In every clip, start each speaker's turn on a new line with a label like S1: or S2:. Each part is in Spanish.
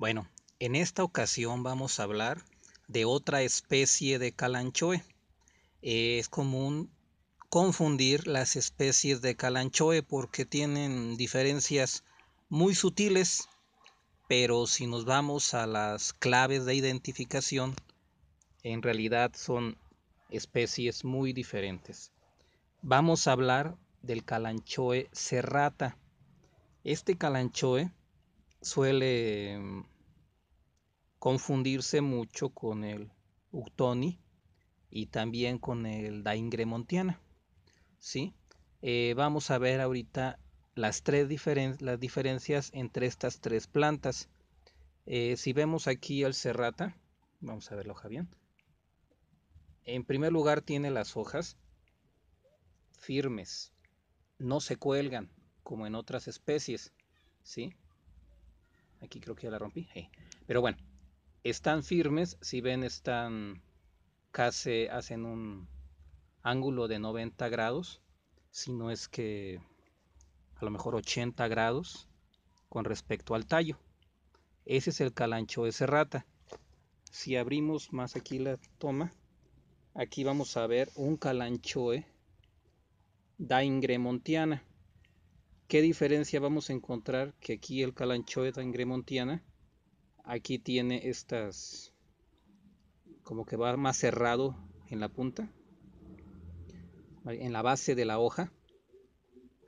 S1: Bueno, en esta ocasión vamos a hablar de otra especie de calanchoe. Eh, es común confundir las especies de calanchoe porque tienen diferencias muy sutiles, pero si nos vamos a las claves de identificación, en realidad son especies muy diferentes. Vamos a hablar del calanchoe serrata. Este calanchoe suele mm, confundirse mucho con el Uctoni y también con el Daingremontiana. ¿sí? Eh, vamos a ver ahorita las, tres las diferencias entre estas tres plantas. Eh, si vemos aquí el Serrata, vamos a verlo Javier. En primer lugar tiene las hojas firmes, no se cuelgan como en otras especies, ¿sí? Aquí creo que ya la rompí. Eh. Pero bueno, están firmes. Si ven, están casi hacen un ángulo de 90 grados. Si no es que a lo mejor 80 grados con respecto al tallo. Ese es el calanchoe serrata. Si abrimos más aquí la toma, aquí vamos a ver un calanchoe daingremontiana. ¿Qué diferencia vamos a encontrar que aquí el calanchoe tangremontiana aquí tiene estas, como que va más cerrado en la punta, en la base de la hoja,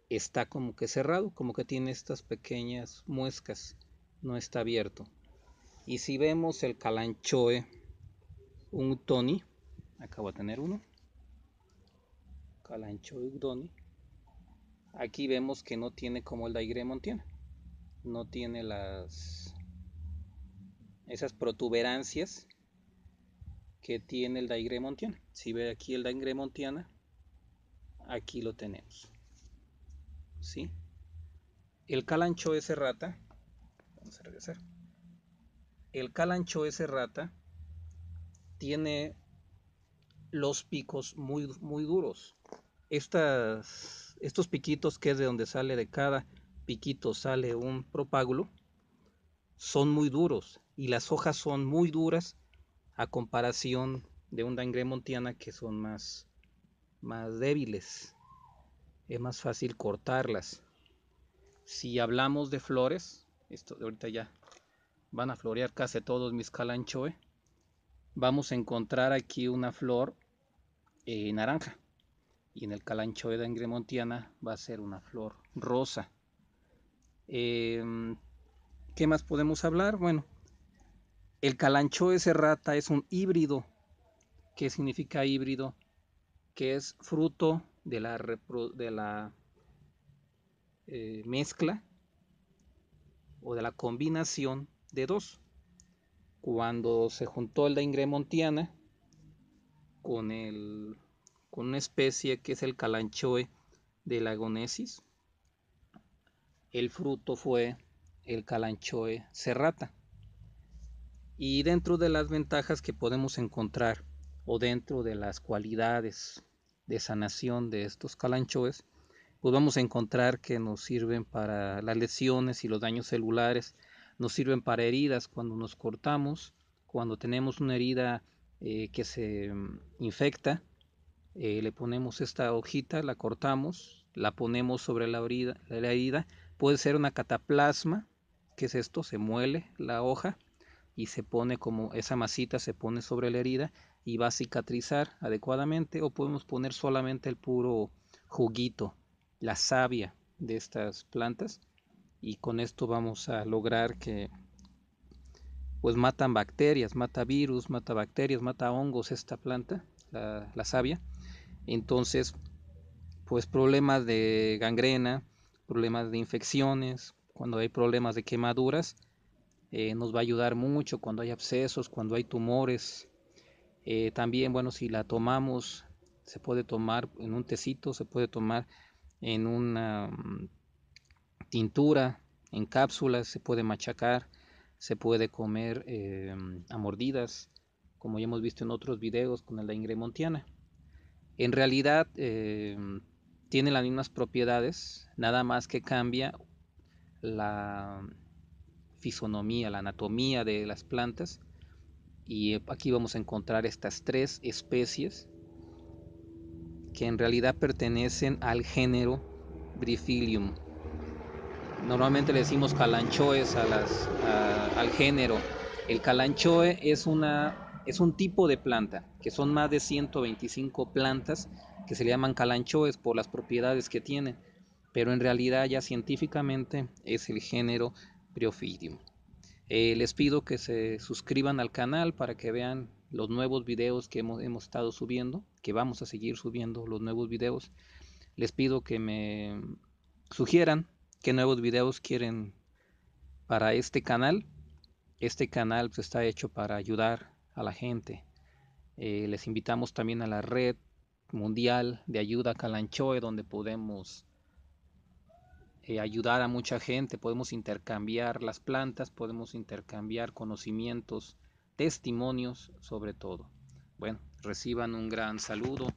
S1: está como que cerrado, como que tiene estas pequeñas muescas, no está abierto. Y si vemos el calanchoe, un toni, acabo de tener uno, calanchoe un Aquí vemos que no tiene como el Daigre tiene. No tiene las esas protuberancias que tiene el Daigre montiana. Si ve aquí el Daigre montiana, aquí lo tenemos. ¿Sí? El calancho S. rata. Vamos a regresar. El calancho es rata. Tiene los picos muy, muy duros. Estas estos piquitos, que es de donde sale de cada piquito sale un propágulo, son muy duros y las hojas son muy duras a comparación de un dangre que son más, más débiles. Es más fácil cortarlas. Si hablamos de flores, esto ahorita ya van a florear casi todos mis calanchoe. Vamos a encontrar aquí una flor eh, naranja y en el de Ingremontiana va a ser una flor rosa. Em, ¿Qué más podemos hablar? Bueno, el calanchoe serrata es un híbrido. ¿Qué significa híbrido? Que es fruto de la, de la eh, mezcla o de la combinación de dos. Cuando se juntó el de Ingremontiana con el con una especie que es el calanchoe de lagonesis. El fruto fue el calanchoe serrata. Y dentro de las ventajas que podemos encontrar o dentro de las cualidades de sanación de estos calanchoes, pues vamos a encontrar que nos sirven para las lesiones y los daños celulares, nos sirven para heridas cuando nos cortamos, cuando tenemos una herida eh, que se mm, infecta, eh, le ponemos esta hojita, la cortamos, la ponemos sobre la herida, la herida. Puede ser una cataplasma, que es esto, se muele la hoja y se pone como esa masita se pone sobre la herida y va a cicatrizar adecuadamente o podemos poner solamente el puro juguito, la savia de estas plantas y con esto vamos a lograr que pues matan bacterias, mata virus, mata bacterias, mata hongos esta planta, la savia entonces, pues problemas de gangrena, problemas de infecciones, cuando hay problemas de quemaduras, eh, nos va a ayudar mucho cuando hay abscesos, cuando hay tumores. Eh, también, bueno, si la tomamos, se puede tomar en un tecito, se puede tomar en una mm, tintura, en cápsulas, se puede machacar, se puede comer eh, a mordidas, como ya hemos visto en otros videos con la ingremontiana en realidad em, tiene las mismas propiedades, nada más que cambia la fisonomía, la anatomía de las plantas. Y aquí vamos a encontrar estas tres especies que en realidad pertenecen al género Brifilium. Normalmente le decimos calanchoes al género. El calanchoe es una es un tipo de planta, que son más de 125 plantas que se le llaman calanchoes por las propiedades que tienen, pero en realidad ya científicamente es el género Priophidium. Eh, les pido que se suscriban al canal para que vean los nuevos videos que hemos, estado subiendo, que vamos a seguir subiendo los nuevos videos. Les pido que me sugieran qué nuevos videos quieren para este canal. Este canal pues, está hecho para ayudar a la gente. Eh, les invitamos también a la red mundial de ayuda Calanchoe, donde podemos eh, ayudar a mucha gente, podemos intercambiar las plantas, podemos intercambiar conocimientos, testimonios sobre todo. Bueno, reciban un gran saludo